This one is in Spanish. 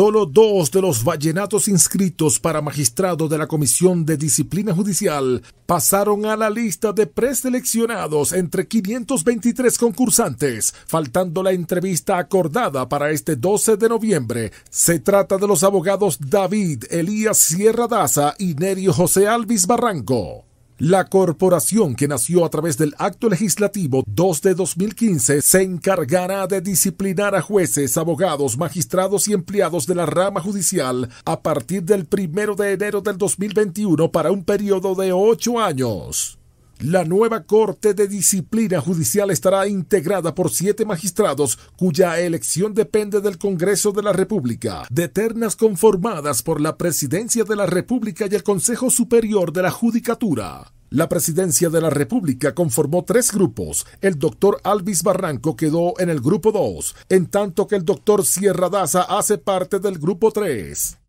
Solo dos de los vallenatos inscritos para magistrado de la Comisión de Disciplina Judicial pasaron a la lista de preseleccionados entre 523 concursantes, faltando la entrevista acordada para este 12 de noviembre. Se trata de los abogados David Elías Sierra Daza y Nerio José Alvis Barranco. La corporación que nació a través del Acto Legislativo 2 de 2015 se encargará de disciplinar a jueces, abogados, magistrados y empleados de la rama judicial a partir del 1 de enero del 2021 para un periodo de ocho años. La nueva Corte de Disciplina Judicial estará integrada por siete magistrados cuya elección depende del Congreso de la República, de ternas conformadas por la Presidencia de la República y el Consejo Superior de la Judicatura. La presidencia de la República conformó tres grupos. El doctor Alvis Barranco quedó en el grupo 2, en tanto que el doctor Sierra Daza hace parte del grupo 3.